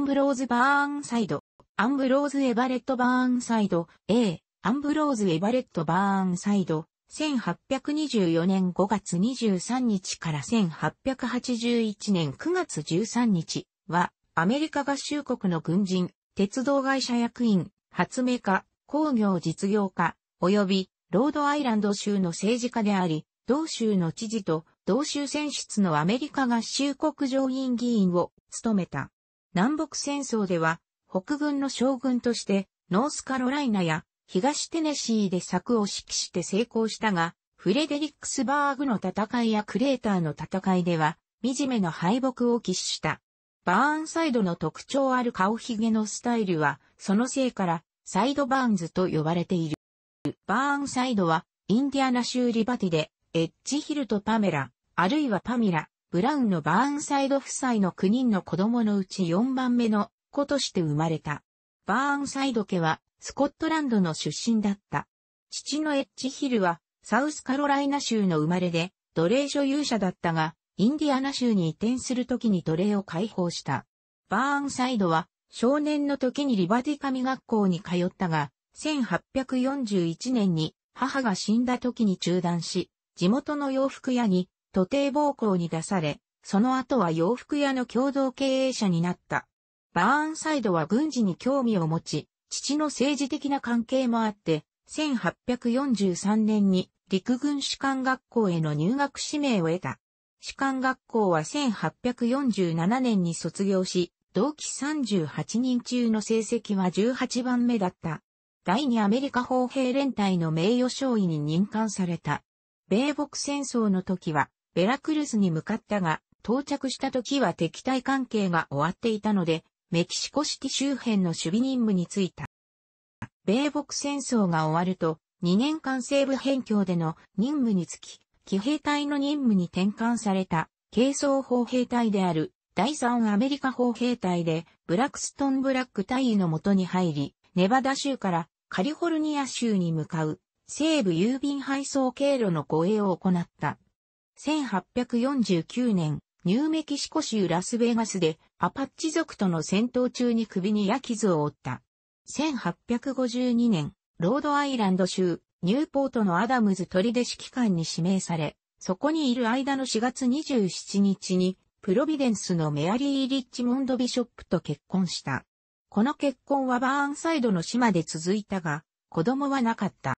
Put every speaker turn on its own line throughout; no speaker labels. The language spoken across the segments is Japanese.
ンブローズ・バーンサイド、アンブローズ・エバレット・バーンサイド、A、アンブローズ・エバレット・バーンサイド、1824年5月23日から1881年9月13日は、アメリカ合衆国の軍人、鉄道会社役員、発明家、工業実業家、及び、ロードアイランド州の政治家であり、同州の知事と同州選出のアメリカ合衆国上院議員を務めた。南北戦争では、北軍の将軍として、ノースカロライナや東テネシーで策を指揮して成功したが、フレデリックスバーグの戦いやクレーターの戦いでは、惨めの敗北を喫した。バーンサイドの特徴ある顔ひげのスタイルは、そのせいから、サイドバーンズと呼ばれている。バーンサイドは、インディアナ州リバティで、エッジヒルとパメラ、あるいはパミラ、ブラウンのバーンサイド夫妻の9人の子供のうち4番目の子として生まれた。バーンサイド家はスコットランドの出身だった。父のエッジヒルはサウスカロライナ州の生まれで奴隷所有者だったが、インディアナ州に移転するときに奴隷を解放した。バーンサイドは少年の時にリバティ神学校に通ったが、1841年に母が死んだ時に中断し、地元の洋服屋に徒弟暴行に出され、その後は洋服屋の共同経営者になった。バーンサイドは軍事に興味を持ち、父の政治的な関係もあって、1843年に陸軍士官学校への入学指名を得た。士官学校は1847年に卒業し、同期38人中の成績は18番目だった。第二アメリカ砲兵連隊の名誉少尉に任官された。米北戦争の時は、ベラクルスに向かったが、到着した時は敵対関係が終わっていたので、メキシコシティ周辺の守備任務に就いた。米北戦争が終わると、2年間西部辺境での任務につき、騎兵隊の任務に転換された、軽装砲兵隊である、第3アメリカ砲兵隊で、ブラックストン・ブラック隊員の元に入り、ネバダ州からカリフォルニア州に向かう、西部郵便配送経路の護衛を行った。1849年、ニューメキシコ州ラスベガスでアパッチ族との戦闘中に首に矢傷を負った。1852年、ロードアイランド州、ニューポートのアダムズ砦指揮官に指名され、そこにいる間の4月27日に、プロビデンスのメアリー・リッチモンド・ビショップと結婚した。この結婚はバーンサイドの島で続いたが、子供はなかった。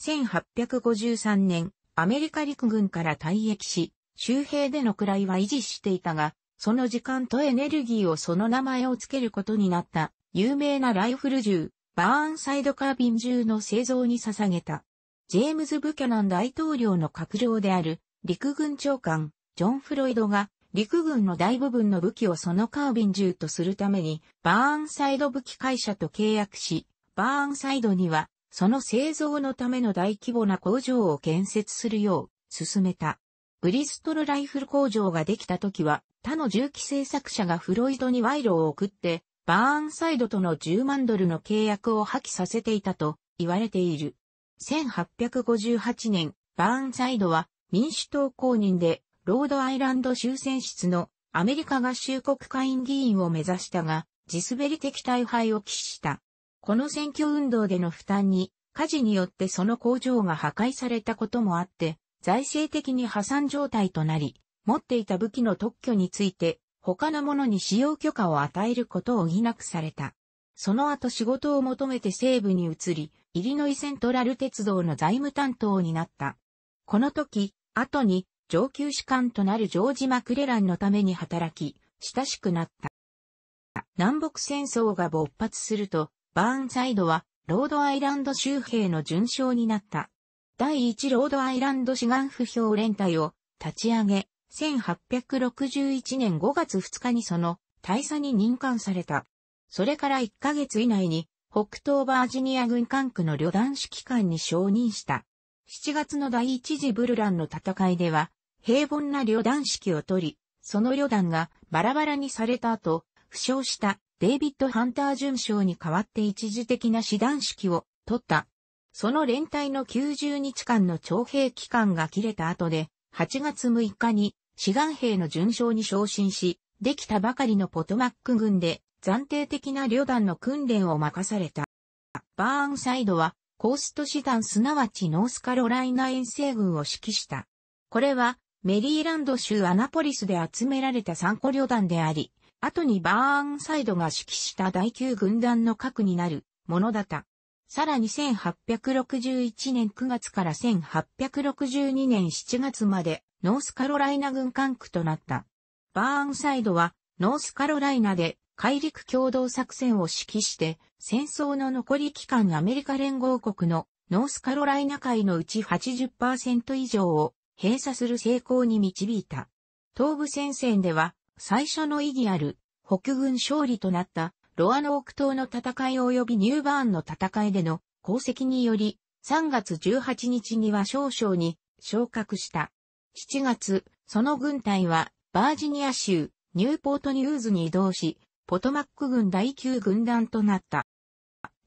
1853年、アメリカ陸軍から退役し、周辺での位は維持していたが、その時間とエネルギーをその名前を付けることになった有名なライフル銃、バーンサイドカービン銃の製造に捧げた。ジェームズ・ブキャナン大統領の閣僚である陸軍長官、ジョン・フロイドが陸軍の大部分の武器をそのカービン銃とするためにバーンサイド武器会社と契約し、バーンサイドにはその製造のための大規模な工場を建設するよう進めた。ブリストルライフル工場ができた時は他の銃器製作者がフロイドに賄賂を送って、バーンサイドとの10万ドルの契約を破棄させていたと言われている。1858年、バーンサイドは民主党公認でロードアイランド州選出のアメリカ合衆国会員議員を目指したが、地滑り的大敗を喫した。この選挙運動での負担に、火事によってその工場が破壊されたこともあって、財政的に破産状態となり、持っていた武器の特許について、他の者に使用許可を与えることを疑なくされた。その後仕事を求めて西部に移り、イリノイセントラル鉄道の財務担当になった。この時、後に上級士官となるジョージ・マクレランのために働き、親しくなった。南北戦争が勃発すると、バーンサイドは、ロードアイランド州兵の順将になった。第1ロードアイランド志願不評連隊を立ち上げ、1861年5月2日にその大佐に任官された。それから1ヶ月以内に、北東バージニア軍管区の旅団指揮官に承認した。7月の第一次ブルランの戦いでは、平凡な旅団指揮を取り、その旅団がバラバラにされた後、負傷したデイビッド・ハンター准将に代わって一時的な師団式を取った。その連隊の90日間の徴兵期間が切れた後で、8月6日に志願兵の準将に昇進し、できたばかりのポトマック軍で暫定的な旅団の訓練を任された。バーンサイドはコースト師団すなわちノースカロライナ遠征軍を指揮した。これはメリーランド州アナポリスで集められた参考旅団であり、後にバーンサイドが指揮した第9軍団の核になるものだった。さらに1861年9月から1862年7月までノースカロライナ軍管区となった。バーンサイドはノースカロライナで海陸共同作戦を指揮して戦争の残り期間アメリカ連合国のノースカロライナ海のうち80%以上を閉鎖する成功に導いた。東部戦線では最初の意義ある北軍勝利となったロアノーク島の戦い及びニューバーンの戦いでの功績により3月18日には少々に昇格した。7月、その軍隊はバージニア州ニューポートニューズに移動し、ポトマック軍第9軍団となった。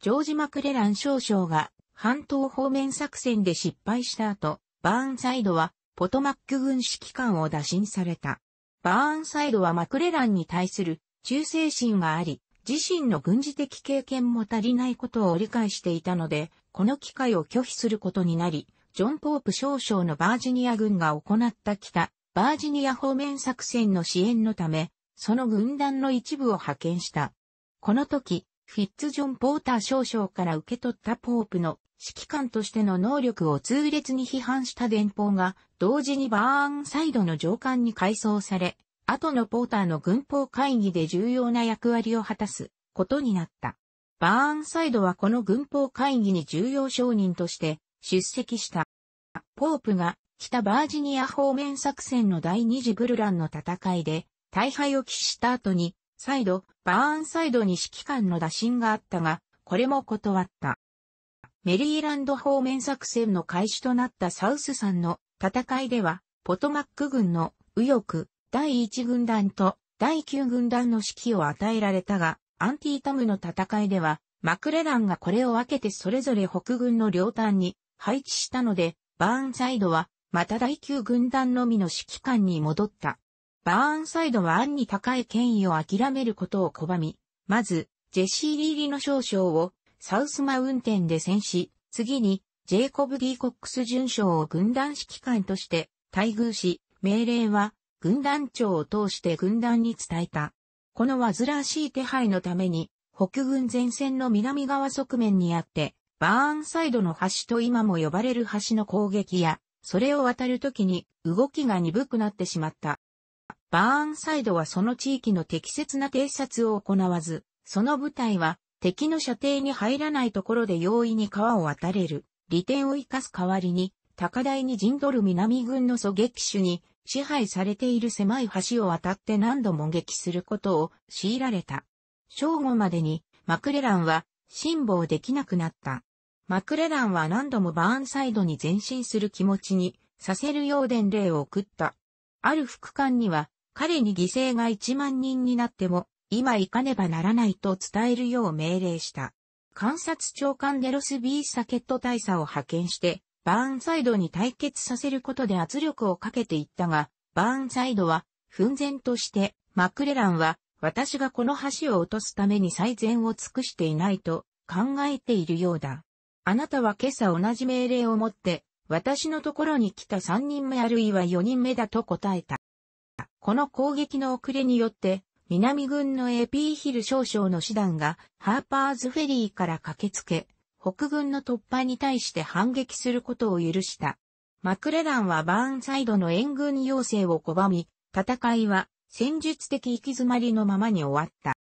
ジョージ・マクレラン少将が半島方面作戦で失敗した後、バーンサイドはポトマック軍指揮官を打診された。バーンサイドはマクレランに対する忠誠心があり、自身の軍事的経験も足りないことを理解していたので、この機会を拒否することになり、ジョン・ポープ少将のバージニア軍が行った北、バージニア方面作戦の支援のため、その軍団の一部を派遣した。この時、フィッツジョン・ポーター少将から受け取ったポープの指揮官としての能力を痛烈に批判した電報が同時にバーンサイドの上官に改装され、後のポーターの軍法会議で重要な役割を果たすことになった。バーンサイドはこの軍法会議に重要承認として出席した。ポープが北バージニア方面作戦の第二次ブルランの戦いで大敗を喫した後に再度、バーンサイドに指揮官の打診があったが、これも断った。メリーランド方面作戦の開始となったサウスさんの戦いでは、ポトマック軍の右翼第1軍団と第9軍団の指揮を与えられたが、アンティータムの戦いでは、マクレランがこれを分けてそれぞれ北軍の両端に配置したので、バーンサイドは、また第9軍団のみの指揮官に戻った。バーンサイドはンに高い権威を諦めることを拒み、まず、ジェシー・リーリの少将をサウスマウンテンで戦死、次に、ジェイコブ・ディ・コックス巡将を軍団指揮官として待遇し、命令は軍団長を通して軍団に伝えた。この煩わしい手配のために、北軍前線の南側側面にあって、バーンサイドの橋と今も呼ばれる橋の攻撃や、それを渡るときに動きが鈍くなってしまった。バーンサイドはその地域の適切な偵察を行わず、その部隊は敵の射程に入らないところで容易に川を渡れる利点を生かす代わりに、高台に陣取る南軍の狙撃手に支配されている狭い橋を渡って何度も撃することを強いられた。正午までにマクレランは辛抱できなくなった。マクレランは何度もバーンサイドに前進する気持ちにさせるよう伝令を送った。ある副官には彼に犠牲が1万人になっても、今行かねばならないと伝えるよう命令した。観察長官デロス・ビー・サケット大佐を派遣して、バーンサイドに対決させることで圧力をかけていったが、バーンサイドは、奮然として、マクレランは、私がこの橋を落とすために最善を尽くしていないと考えているようだ。あなたは今朝同じ命令を持って、私のところに来た3人目あるいは4人目だと答えた。この攻撃の遅れによって、南軍のピーヒル少将の師団がハーパーズフェリーから駆けつけ、北軍の突破に対して反撃することを許した。マクレランはバーンサイドの援軍要請を拒み、戦いは戦術的行き詰まりのままに終わった。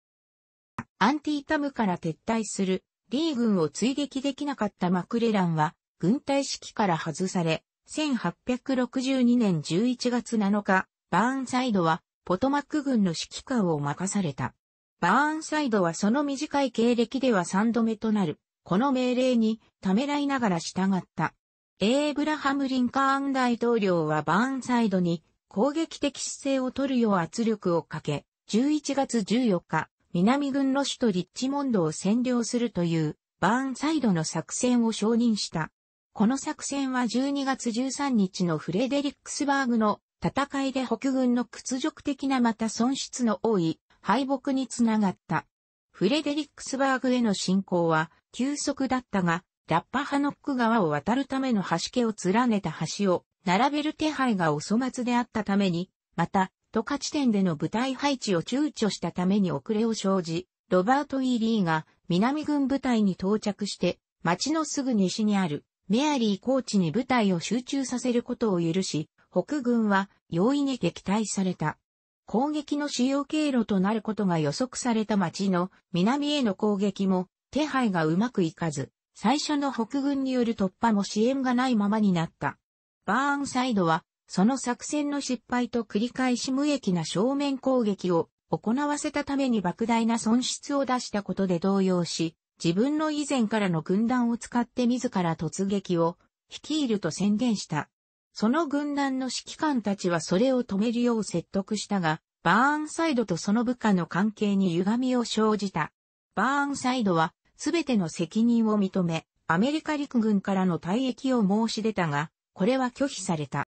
アンティータムから撤退するリー軍を追撃できなかったマクレランは軍隊指揮から外され、1862年11月7日、バーンサイドはポトマック軍の指揮官を任された。バーンサイドはその短い経歴では3度目となる、この命令にためらいながら従った。エーブラハム・リンカーン大統領はバーンサイドに攻撃的姿勢を取るよう圧力をかけ、11月14日、南軍の首都リッチモンドを占領するというバーンサイドの作戦を承認した。この作戦は12月13日のフレデリックスバーグの戦いで北軍の屈辱的なまた損失の多い敗北につながった。フレデリックスバーグへの侵攻は急速だったが、ラッパハノック川を渡るための橋家を連ねた橋を並べる手配がお粗末であったために、また、都下地点での部隊配置を躊躇したために遅れを生じ、ロバート・イーリーが南軍部隊に到着して、町のすぐ西にあるメアリーコーチに部隊を集中させることを許し、北軍は容易に撃退された。攻撃の主要経路となることが予測された町の南への攻撃も手配がうまくいかず、最初の北軍による突破も支援がないままになった。バーンサイドは、その作戦の失敗と繰り返し無益な正面攻撃を行わせたために莫大な損失を出したことで動揺し、自分の以前からの軍団を使って自ら突撃を率いると宣言した。その軍団の指揮官たちはそれを止めるよう説得したが、バーンサイドとその部下の関係に歪みを生じた。バーンサイドは、すべての責任を認め、アメリカ陸軍からの退役を申し出たが、これは拒否された。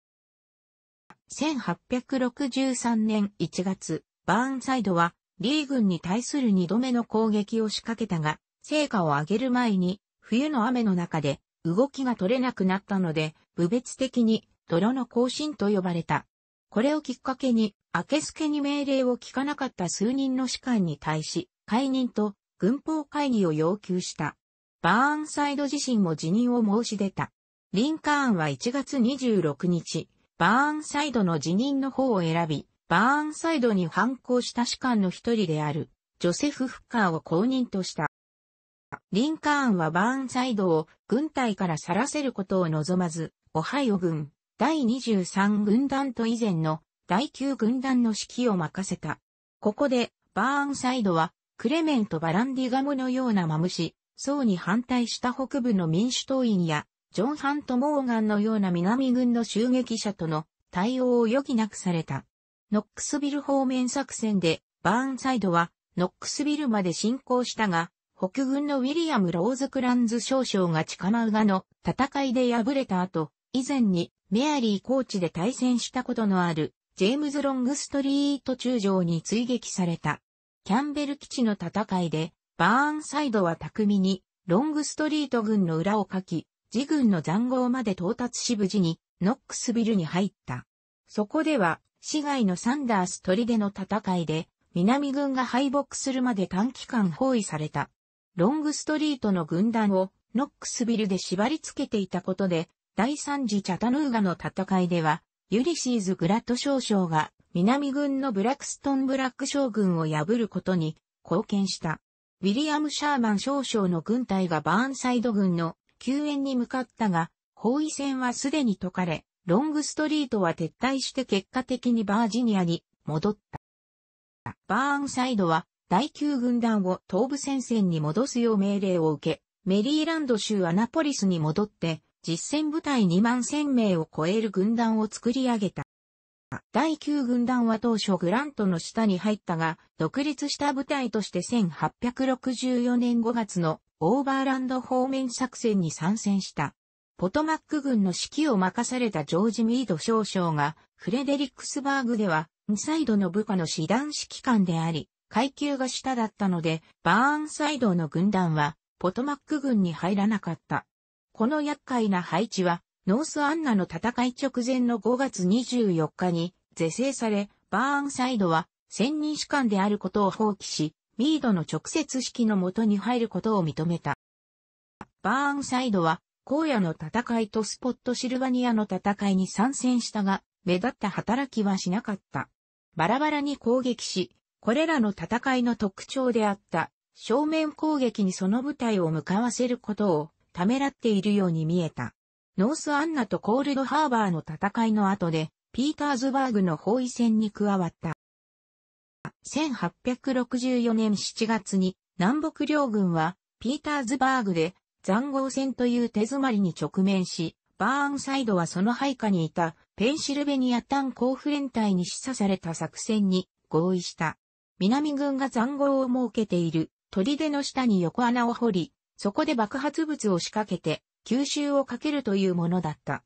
1863年1月、バーンサイドは、リー軍に対する二度目の攻撃を仕掛けたが、成果を上げる前に、冬の雨の中で、動きが取れなくなったので、部別的に泥の行進と呼ばれた。これをきっかけに、明助に命令を聞かなかった数人の士官に対し、解任と軍法会議を要求した。バーンサイド自身も辞任を申し出た。リンカーンは1月26日、バーンサイドの辞任の方を選び、バーンサイドに反抗した士官の一人である、ジョセフ・フッカーを公認とした。リンカーンはバーンサイドを軍隊から去らせることを望まず、オハイオ軍、第23軍団と以前の第9軍団の指揮を任せた。ここで、バーンサイドは、クレメント・バランディガムのようなマムシ、層に反対した北部の民主党員や、ジョン・ハント・モーガンのような南軍の襲撃者との対応を余儀なくされた。ノックスビル方面作戦で、バーンサイドは、ノックスビルまで進行したが、北軍のウィリアム・ローズ・クランズ少将が近ウガの戦いで敗れた後、以前にメアリーコーチで対戦したことのあるジェームズ・ロングストリート中将に追撃された。キャンベル基地の戦いで、バーンサイドは巧みにロングストリート軍の裏をかき、自軍の残壕まで到達し無事にノックスビルに入った。そこでは、市外のサンダース砦の戦いで、南軍が敗北するまで短期間包囲された。ロングストリートの軍団をノックスビルで縛り付けていたことで、第3次チャタヌーガの戦いでは、ユリシーズ・グラッド少将が南軍のブラックストン・ブラック将軍を破ることに貢献した。ウィリアム・シャーマン少将の軍隊がバーンサイド軍の救援に向かったが、包囲戦はすでに解かれ、ロングストリートは撤退して結果的にバージニアに戻った。バーンサイドは第9軍団を東部戦線に戻すよう命令を受け、メリーランド州アナポリスに戻って、実戦部隊2万1000名を超える軍団を作り上げた。第9軍団は当初グラントの下に入ったが、独立した部隊として1864年5月のオーバーランド方面作戦に参戦した。ポトマック軍の指揮を任されたジョージ・ミード少将が、フレデリックスバーグでは、2サイドの部下の師団指揮官であり、階級が下だったので、バーンサイドの軍団は、ポトマック軍に入らなかった。この厄介な配置は、ノースアンナの戦い直前の5月24日に是正され、バーンサイドは専任士官であることを放棄し、ミードの直接指揮のもとに入ることを認めた。バーンサイドは、荒野の戦いとスポットシルバニアの戦いに参戦したが、目立った働きはしなかった。バラバラに攻撃し、これらの戦いの特徴であった正面攻撃にその部隊を向かわせることをためらっているように見えた。ノースアンナとコールドハーバーの戦いの後で、ピーターズバーグの包囲戦に加わった。1864年7月に南北両軍はピーターズバーグで残壕戦という手詰まりに直面し、バーンサイドはその配下にいたペンシルベニア単交付連隊に示唆された作戦に合意した。南軍が残壕を設けている砦の下に横穴を掘り、そこで爆発物を仕掛けて吸収をかけるというものだった。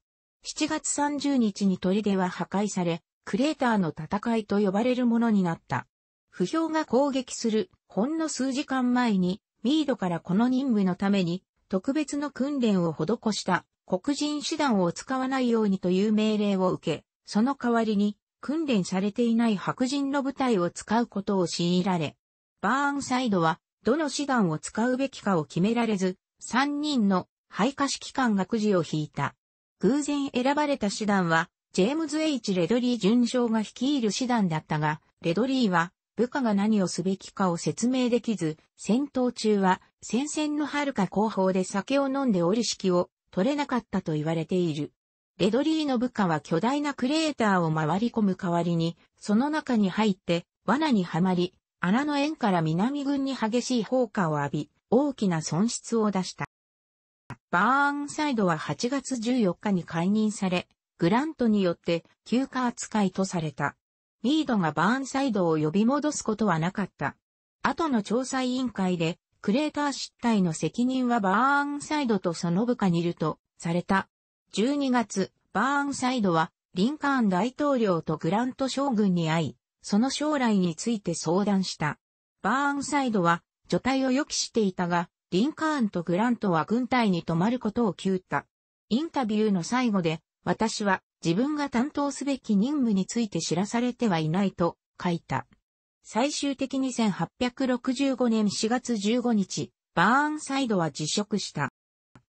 7月30日に砦は破壊され、クレーターの戦いと呼ばれるものになった。不評が攻撃するほんの数時間前に、ミードからこの任務のために特別の訓練を施した黒人手段を使わないようにという命令を受け、その代わりに訓練されていない白人の部隊を使うことを強いられ、バーンサイドはどの師団を使うべきかを決められず、3人の配下指揮官がくじを引いた。偶然選ばれた師団は、ジェームズ・ H・ レドリー順将が率いる師団だったが、レドリーは部下が何をすべきかを説明できず、戦闘中は戦線の遥か後方で酒を飲んでおる式を取れなかったと言われている。レドリーの部下は巨大なクレーターを回り込む代わりに、その中に入って、罠にはまり、穴の縁から南軍に激しい砲火を浴び、大きな損失を出した。バーンサイドは8月14日に解任され、グラントによって休暇扱いとされた。ミードがバーンサイドを呼び戻すことはなかった。後の調査委員会で、クレーター失態の責任はバーンサイドとその部下にいるとされた。12月、バーンサイドは、リンカーン大統領とグラント将軍に会い、その将来について相談した。バーンサイドは、除隊を予期していたが、リンカーンとグラントは軍隊に泊まることを急った。インタビューの最後で、私は自分が担当すべき任務について知らされてはいないと書いた。最終的に1865年4月15日、バーンサイドは辞職した。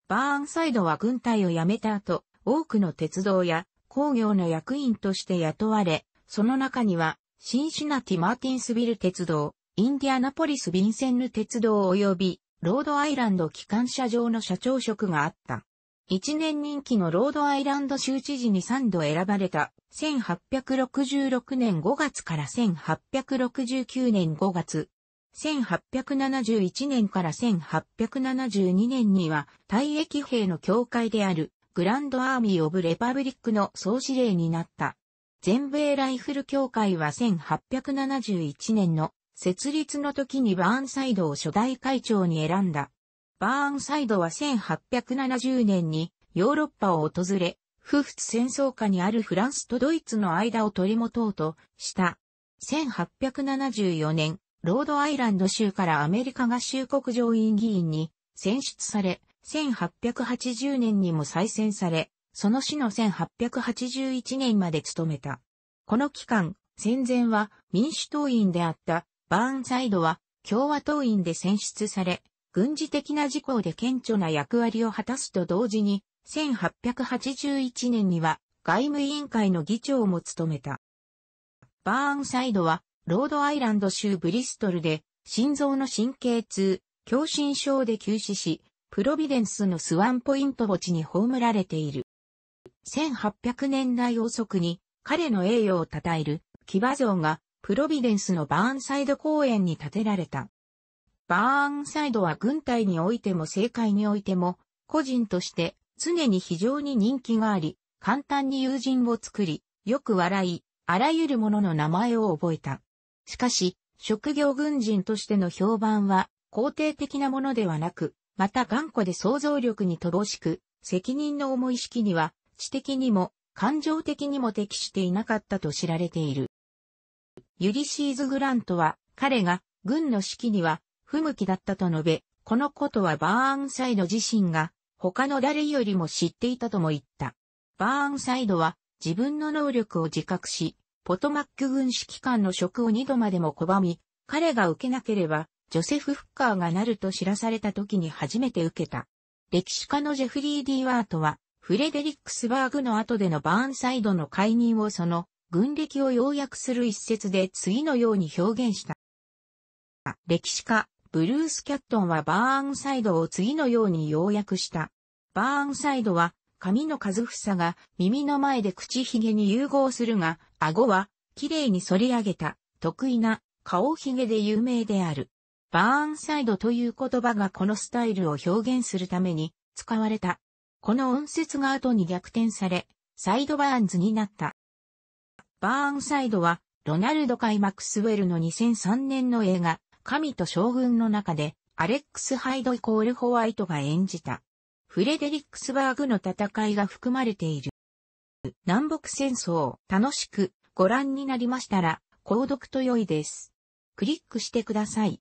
バーンサイドは軍隊を辞めた後、多くの鉄道や工業の役員として雇われ、その中には、シンシナティ・マーティンスビル鉄道、インディアナポリス・ヴィンセンヌ鉄道及び、ロードアイランド機関車上の社長職があった。一年任期のロードアイランド州知事に3度選ばれた、1866年5月から1869年5月、1871年から1872年には、退役兵の協会である、グランドアーミー・オブ・レパブリックの総司令になった。全米ライフル協会は1871年の設立の時にバーンサイドを初代会長に選んだ。バーンサイドは1870年にヨーロッパを訪れ、夫婦戦争下にあるフランスとドイツの間を取り持とうとした。1874年、ロードアイランド州からアメリカ合衆国上院議員に選出され、1880年にも再選され、その死の1881年まで務めた。この期間、戦前は民主党員であったバーンサイドは共和党員で選出され、軍事的な事項で顕著な役割を果たすと同時に、1881年には外務委員会の議長も務めた。バーンサイドはロードアイランド州ブリストルで、心臓の神経痛、狭心症で急死し、プロビデンスのスワンポイント墓地に葬られている。1800年代遅くに彼の栄誉を称える騎馬像がプロビデンスのバーンサイド公園に建てられた。バーンサイドは軍隊においても政界においても個人として常に非常に人気があり、簡単に友人を作り、よく笑い、あらゆるものの名前を覚えた。しかし、職業軍人としての評判は肯定的なものではなく、また頑固で想像力に乏しく、責任の重い式には、知的にも、感情的にも適していなかったと知られている。ユリシーズ・グラントは、彼が、軍の式には、不向きだったと述べ、このことはバーンサイド自身が、他の誰よりも知っていたとも言った。バーンサイドは、自分の能力を自覚し、ポトマック軍指揮官の職を二度までも拒み、彼が受けなければ、ジョセフ・フッカーがなると知らされた時に初めて受けた。歴史家のジェフリー・ディワートは、フレデリックスバーグの後でのバーンサイドの解任をその、軍歴を要約する一節で次のように表現した。歴史家、ブルース・キャットンはバーンサイドを次のように要約した。バーンサイドは髪の数房が耳の前で口ひげに融合するが、顎は綺麗に反り上げた得意な顔ひげで有名である。バーンサイドという言葉がこのスタイルを表現するために使われた。この音節が後に逆転され、サイドバーンズになった。バーンサイドは、ロナルド・カイ・マクスウェルの2003年の映画、神と将軍の中で、アレックス・ハイドイコール・ホワイトが演じた。フレデリックスバーグの戦いが含まれている。南北戦争、楽しくご覧になりましたら、購読と良いです。クリックしてください。